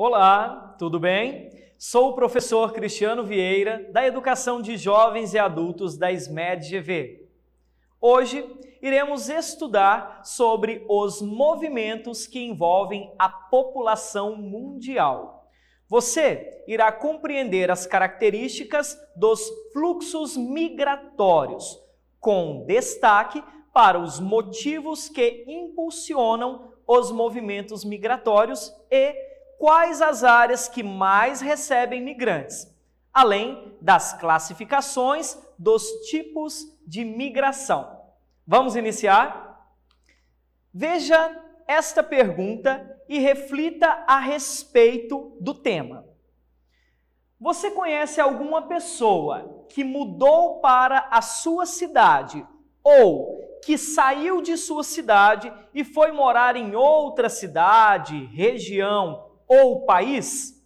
Olá, tudo bem? Sou o professor Cristiano Vieira, da Educação de Jovens e Adultos da SMED GV. Hoje iremos estudar sobre os movimentos que envolvem a população mundial. Você irá compreender as características dos fluxos migratórios, com destaque para os motivos que impulsionam os movimentos migratórios e quais as áreas que mais recebem migrantes, além das classificações dos tipos de migração. Vamos iniciar? Veja esta pergunta e reflita a respeito do tema. Você conhece alguma pessoa que mudou para a sua cidade ou que saiu de sua cidade e foi morar em outra cidade, região ou país.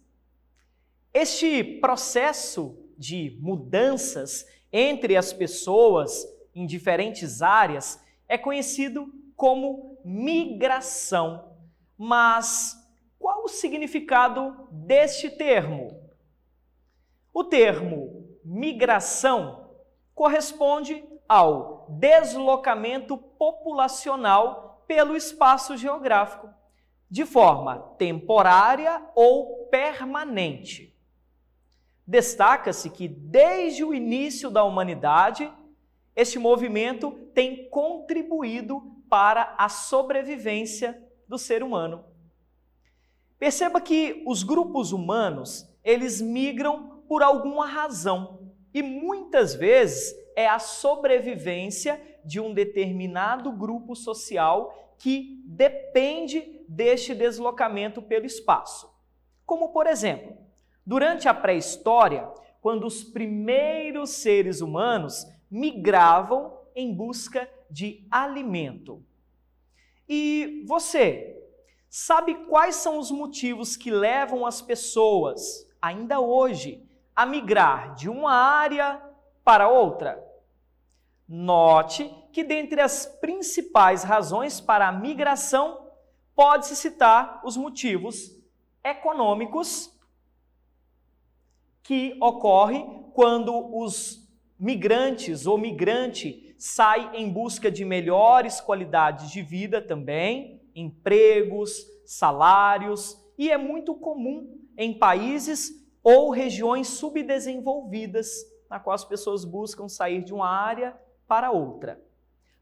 Este processo de mudanças entre as pessoas em diferentes áreas é conhecido como migração. Mas qual o significado deste termo? O termo migração corresponde ao deslocamento populacional pelo espaço geográfico de forma temporária ou permanente. Destaca-se que desde o início da humanidade, este movimento tem contribuído para a sobrevivência do ser humano. Perceba que os grupos humanos, eles migram por alguma razão e muitas vezes é a sobrevivência de um determinado grupo social que depende deste deslocamento pelo espaço. Como, por exemplo, durante a pré-história, quando os primeiros seres humanos migravam em busca de alimento. E você, sabe quais são os motivos que levam as pessoas, ainda hoje, a migrar de uma área para outra? Note que dentre as principais razões para a migração, pode-se citar os motivos econômicos que ocorre quando os migrantes ou migrante sai em busca de melhores qualidades de vida também, empregos, salários, e é muito comum em países ou regiões subdesenvolvidas, na qual as pessoas buscam sair de uma área para outra.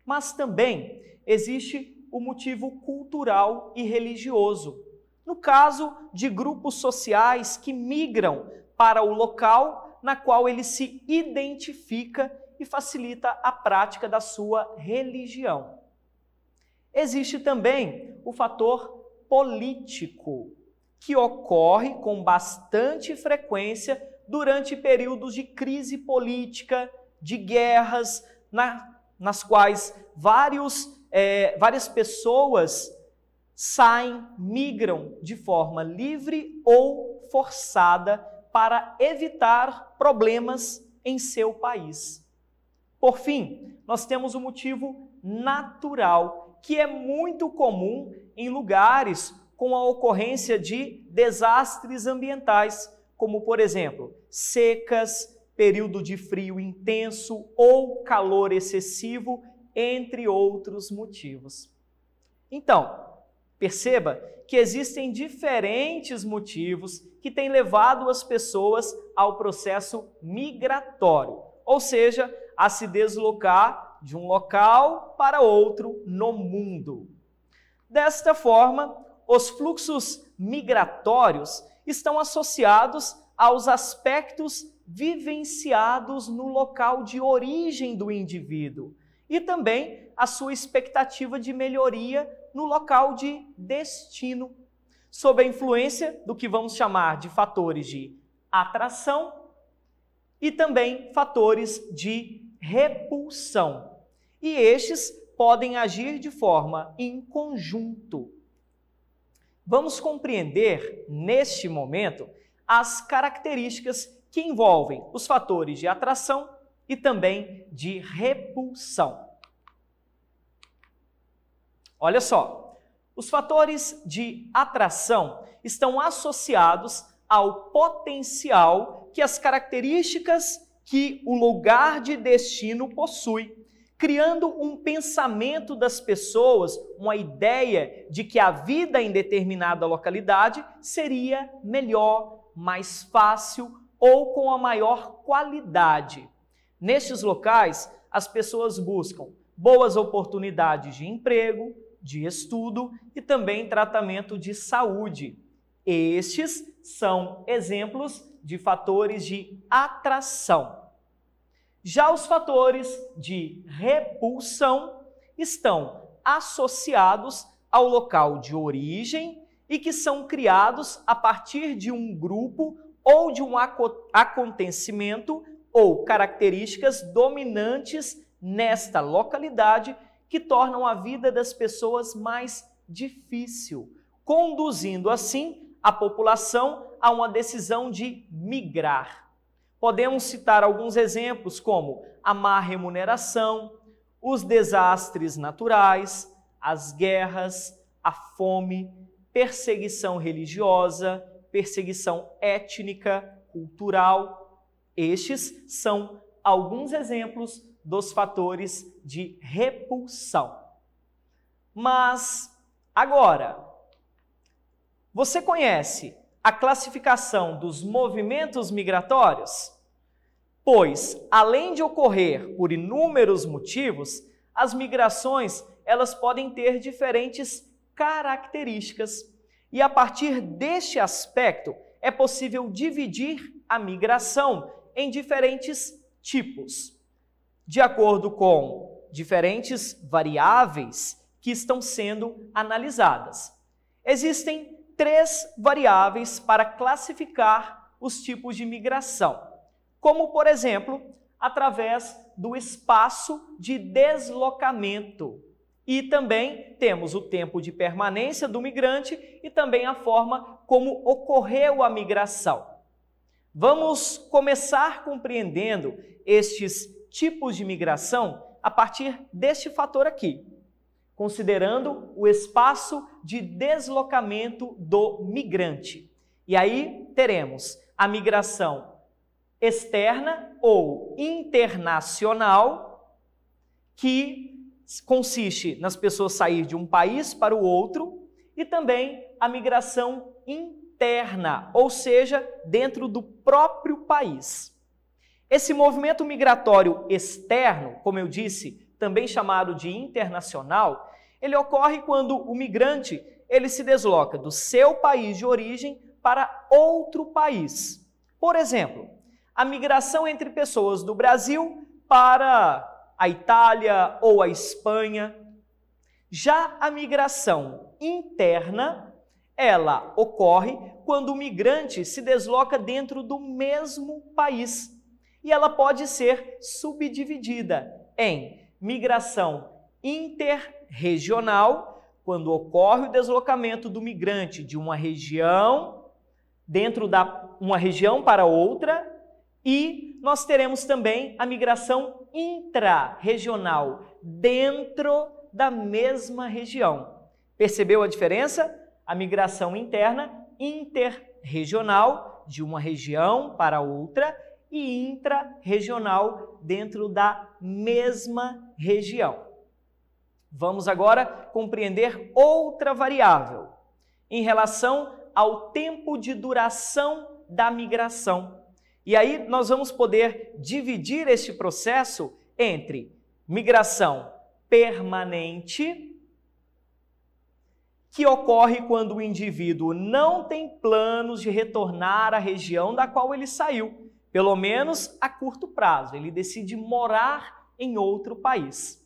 Mas também existe o motivo cultural e religioso. No caso de grupos sociais que migram para o local na qual ele se identifica e facilita a prática da sua religião. Existe também o fator político, que ocorre com bastante frequência durante períodos de crise política, de guerras, na, né, nas quais vários, é, várias pessoas saem, migram de forma livre ou forçada para evitar problemas em seu país. Por fim, nós temos o um motivo natural, que é muito comum em lugares com a ocorrência de desastres ambientais, como por exemplo, secas, período de frio intenso ou calor excessivo, entre outros motivos. Então, perceba que existem diferentes motivos que têm levado as pessoas ao processo migratório, ou seja, a se deslocar de um local para outro no mundo. Desta forma, os fluxos migratórios estão associados aos aspectos vivenciados no local de origem do indivíduo e também a sua expectativa de melhoria no local de destino, sob a influência do que vamos chamar de fatores de atração e também fatores de repulsão. E estes podem agir de forma em conjunto. Vamos compreender neste momento as características que envolvem os fatores de atração e também de repulsão. Olha só, os fatores de atração estão associados ao potencial que as características que o lugar de destino possui, criando um pensamento das pessoas, uma ideia de que a vida em determinada localidade seria melhor, mais fácil, ou com a maior qualidade. Nestes locais, as pessoas buscam boas oportunidades de emprego, de estudo e também tratamento de saúde. Estes são exemplos de fatores de atração. Já os fatores de repulsão estão associados ao local de origem e que são criados a partir de um grupo ou de um acontecimento ou características dominantes nesta localidade que tornam a vida das pessoas mais difícil, conduzindo assim a população a uma decisão de migrar. Podemos citar alguns exemplos, como a má remuneração, os desastres naturais, as guerras, a fome, perseguição religiosa, perseguição étnica, cultural. Estes são alguns exemplos dos fatores de repulsão. Mas agora, você conhece a classificação dos movimentos migratórios? Pois, além de ocorrer por inúmeros motivos, as migrações elas podem ter diferentes características. E a partir deste aspecto, é possível dividir a migração em diferentes tipos, de acordo com diferentes variáveis que estão sendo analisadas. Existem três variáveis para classificar os tipos de migração, como, por exemplo, através do espaço de deslocamento e também temos o tempo de permanência do migrante e também a forma como ocorreu a migração. Vamos começar compreendendo estes tipos de migração a partir deste fator aqui, considerando o espaço de deslocamento do migrante. E aí teremos a migração externa ou internacional, que consiste nas pessoas sair de um país para o outro e também a migração interna, ou seja, dentro do próprio país. Esse movimento migratório externo, como eu disse, também chamado de internacional, ele ocorre quando o migrante ele se desloca do seu país de origem para outro país. Por exemplo, a migração entre pessoas do Brasil para a Itália ou a Espanha. Já a migração interna, ela ocorre quando o migrante se desloca dentro do mesmo país e ela pode ser subdividida em migração interregional, quando ocorre o deslocamento do migrante de uma região dentro da uma região para outra e nós teremos também a migração intra-regional, dentro da mesma região. Percebeu a diferença? A migração interna, interregional, de uma região para outra, e intra-regional, dentro da mesma região. Vamos agora compreender outra variável em relação ao tempo de duração da migração. E aí nós vamos poder dividir este processo entre migração permanente, que ocorre quando o indivíduo não tem planos de retornar à região da qual ele saiu, pelo menos a curto prazo, ele decide morar em outro país.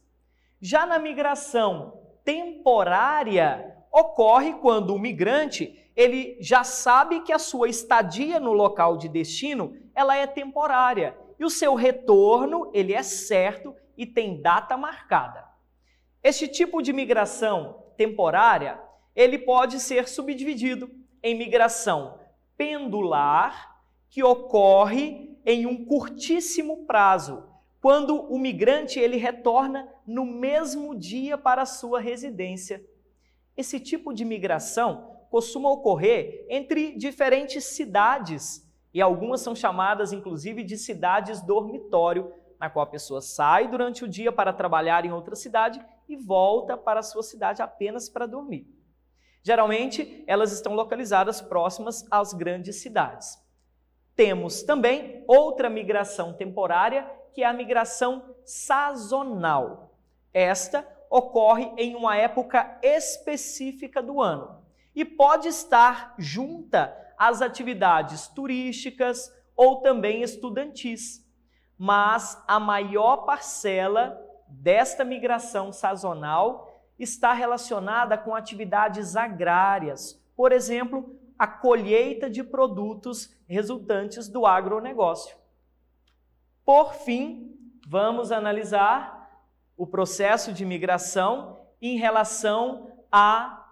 Já na migração temporária, ocorre quando o migrante ele já sabe que a sua estadia no local de destino ela é temporária e o seu retorno ele é certo e tem data marcada. Este tipo de migração temporária ele pode ser subdividido em migração pendular que ocorre em um curtíssimo prazo, quando o migrante ele retorna no mesmo dia para a sua residência. Esse tipo de migração costuma ocorrer entre diferentes cidades e algumas são chamadas inclusive de cidades dormitório, na qual a pessoa sai durante o dia para trabalhar em outra cidade e volta para a sua cidade apenas para dormir. Geralmente, elas estão localizadas próximas às grandes cidades. Temos também outra migração temporária, que é a migração sazonal. Esta ocorre em uma época específica do ano e pode estar junta as atividades turísticas ou também estudantis. Mas a maior parcela desta migração sazonal está relacionada com atividades agrárias, por exemplo, a colheita de produtos resultantes do agronegócio. Por fim, vamos analisar o processo de migração em relação à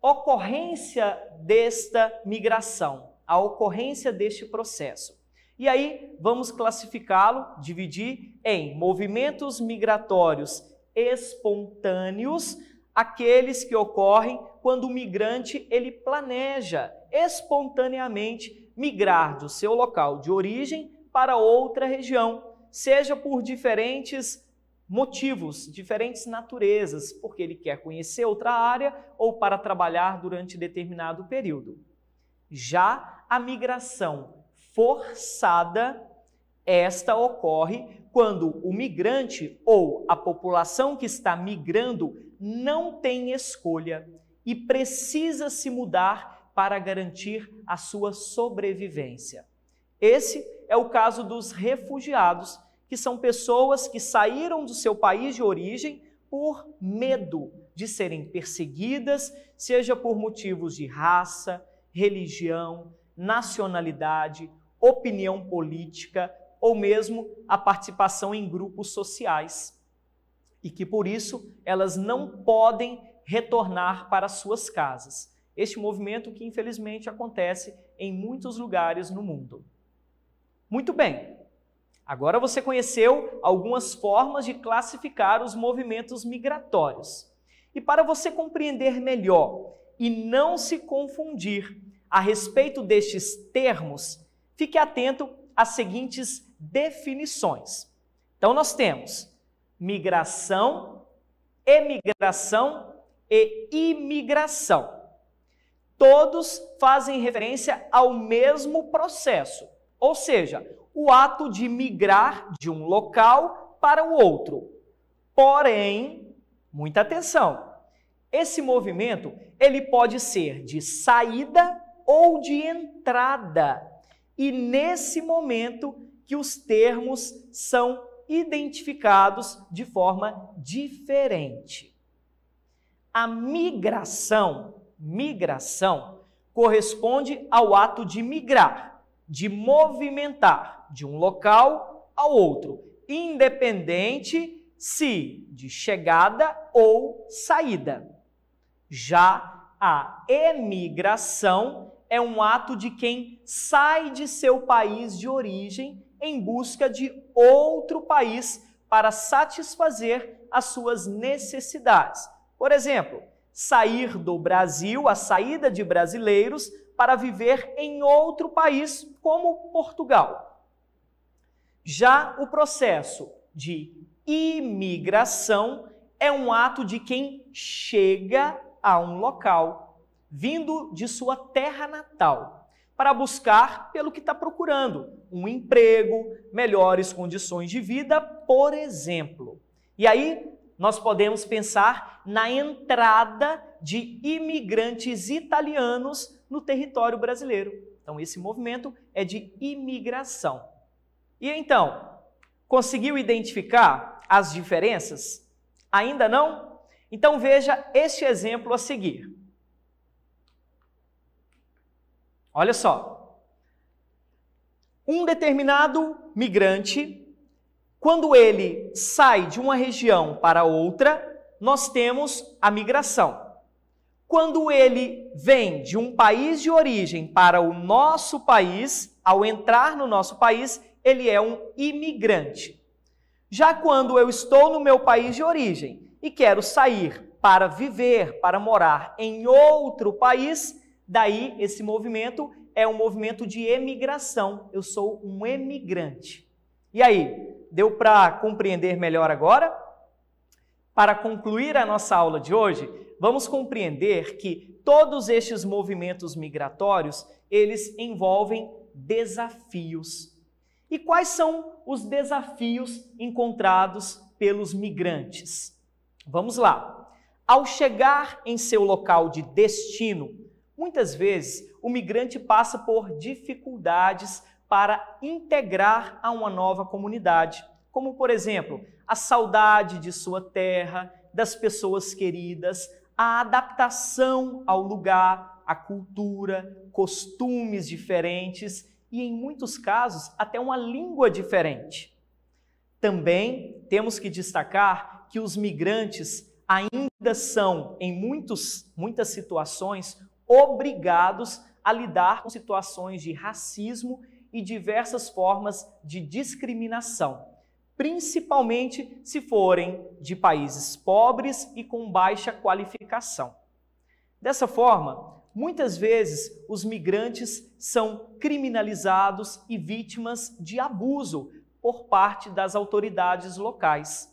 ocorrência desta migração, a ocorrência deste processo. E aí vamos classificá-lo, dividir em movimentos migratórios espontâneos, aqueles que ocorrem quando o migrante ele planeja espontaneamente migrar do seu local de origem para outra região, seja por diferentes motivos, diferentes naturezas, porque ele quer conhecer outra área ou para trabalhar durante determinado período. Já a migração forçada, esta ocorre quando o migrante ou a população que está migrando não tem escolha e precisa se mudar para garantir a sua sobrevivência. Esse é o caso dos refugiados que são pessoas que saíram do seu país de origem por medo de serem perseguidas, seja por motivos de raça, religião, nacionalidade, opinião política ou mesmo a participação em grupos sociais. E que por isso elas não podem retornar para suas casas. Este movimento que infelizmente acontece em muitos lugares no mundo. Muito bem, Agora você conheceu algumas formas de classificar os movimentos migratórios. E para você compreender melhor e não se confundir a respeito destes termos, fique atento às seguintes definições. Então nós temos migração, emigração e imigração. Todos fazem referência ao mesmo processo, ou seja, o ato de migrar de um local para o outro. Porém, muita atenção. Esse movimento, ele pode ser de saída ou de entrada. E nesse momento que os termos são identificados de forma diferente. A migração, migração corresponde ao ato de migrar, de movimentar de um local ao outro, independente se de chegada ou saída. Já a emigração é um ato de quem sai de seu país de origem em busca de outro país para satisfazer as suas necessidades. Por exemplo, sair do Brasil, a saída de brasileiros para viver em outro país como Portugal. Já o processo de imigração é um ato de quem chega a um local, vindo de sua terra natal, para buscar pelo que está procurando, um emprego, melhores condições de vida, por exemplo. E aí nós podemos pensar na entrada de imigrantes italianos no território brasileiro. Então, esse movimento é de imigração. E então, conseguiu identificar as diferenças? Ainda não? Então veja este exemplo a seguir. Olha só. Um determinado migrante, quando ele sai de uma região para outra, nós temos a migração. Quando ele vem de um país de origem para o nosso país, ao entrar no nosso país, ele é um imigrante. Já quando eu estou no meu país de origem e quero sair para viver, para morar em outro país, daí esse movimento é um movimento de emigração. Eu sou um emigrante. E aí, deu para compreender melhor agora? Para concluir a nossa aula de hoje, vamos compreender que todos estes movimentos migratórios, eles envolvem desafios e quais são os desafios encontrados pelos migrantes? Vamos lá. Ao chegar em seu local de destino, muitas vezes o migrante passa por dificuldades para integrar a uma nova comunidade, como por exemplo, a saudade de sua terra, das pessoas queridas, a adaptação ao lugar, à cultura, costumes diferentes e, em muitos casos, até uma língua diferente. Também temos que destacar que os migrantes ainda são, em muitos, muitas situações, obrigados a lidar com situações de racismo e diversas formas de discriminação, principalmente se forem de países pobres e com baixa qualificação. Dessa forma, Muitas vezes os migrantes são criminalizados e vítimas de abuso por parte das autoridades locais.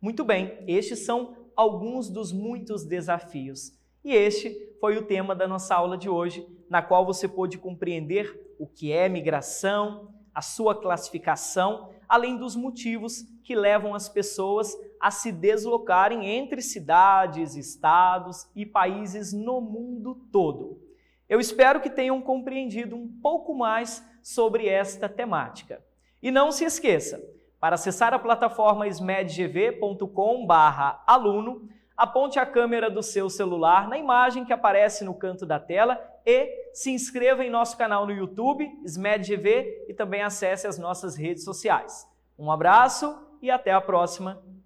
Muito bem, estes são alguns dos muitos desafios. E este foi o tema da nossa aula de hoje, na qual você pôde compreender o que é migração, a sua classificação além dos motivos que levam as pessoas a se deslocarem entre cidades, estados e países no mundo todo. Eu espero que tenham compreendido um pouco mais sobre esta temática. E não se esqueça, para acessar a plataforma smedgv.com/aluno, aponte a câmera do seu celular na imagem que aparece no canto da tela e se inscreva em nosso canal no YouTube, SMEDGV, e também acesse as nossas redes sociais. Um abraço e até a próxima!